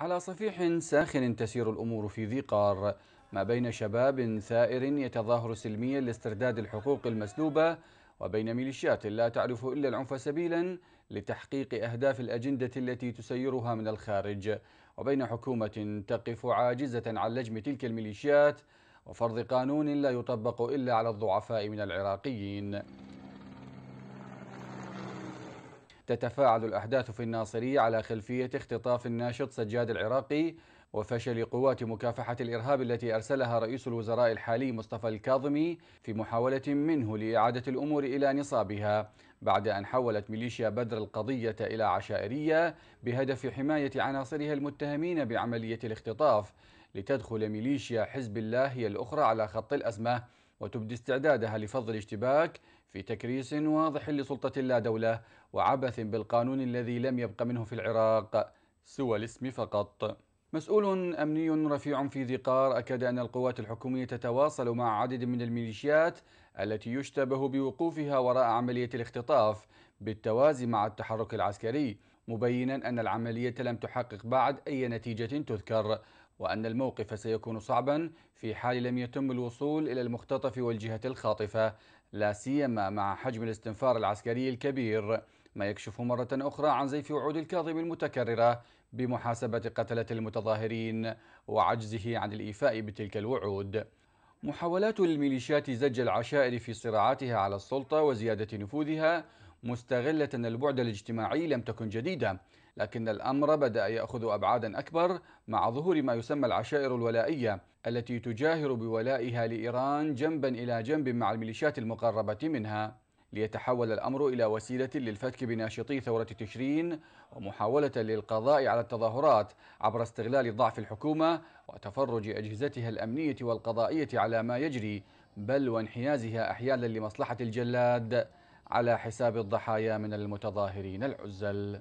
على صفيح ساخن تسير الأمور في ذي قار ما بين شباب ثائر يتظاهر سلميا لاسترداد الحقوق المسلوبة وبين ميليشيات لا تعرف إلا العنف سبيلا لتحقيق أهداف الأجندة التي تسيرها من الخارج وبين حكومة تقف عاجزة عن لجم تلك الميليشيات وفرض قانون لا يطبق إلا على الضعفاء من العراقيين تتفاعل الأحداث في الناصرية على خلفية اختطاف الناشط سجاد العراقي وفشل قوات مكافحة الإرهاب التي أرسلها رئيس الوزراء الحالي مصطفى الكاظمي في محاولة منه لإعادة الأمور إلى نصابها بعد أن حولت ميليشيا بدر القضية إلى عشائرية بهدف حماية عناصرها المتهمين بعملية الاختطاف لتدخل ميليشيا حزب الله هي الأخرى على خط الأزمة وتبدي استعدادها لفض الاشتباك في تكريس واضح لسلطة لا دولة وعبث بالقانون الذي لم يبق منه في العراق سوى الاسم فقط مسؤول أمني رفيع في ذقار أكد أن القوات الحكومية تتواصل مع عدد من الميليشيات التي يشتبه بوقوفها وراء عملية الاختطاف بالتوازي مع التحرك العسكري مبينا أن العملية لم تحقق بعد أي نتيجة تذكر وأن الموقف سيكون صعبا في حال لم يتم الوصول إلى المختطف والجهة الخاطفة لا سيما مع حجم الاستنفار العسكري الكبير ما يكشف مرة أخرى عن زيف وعود الكاظم المتكررة بمحاسبة قتلة المتظاهرين وعجزه عن الإيفاء بتلك الوعود محاولات الميليشيات زج العشائر في صراعاتها على السلطة وزيادة نفوذها مستغلة أن البعد الاجتماعي لم تكن جديدة لكن الأمر بدأ يأخذ أبعادا أكبر مع ظهور ما يسمى العشائر الولائية التي تجاهر بولائها لإيران جنبا إلى جنب مع الميليشيات المقربة منها ليتحول الأمر إلى وسيلة للفتك بناشطي ثورة تشرين ومحاولة للقضاء على التظاهرات عبر استغلال ضعف الحكومة وتفرج أجهزتها الأمنية والقضائية على ما يجري بل وانحيازها أحيانا لمصلحة الجلاد على حساب الضحايا من المتظاهرين العزل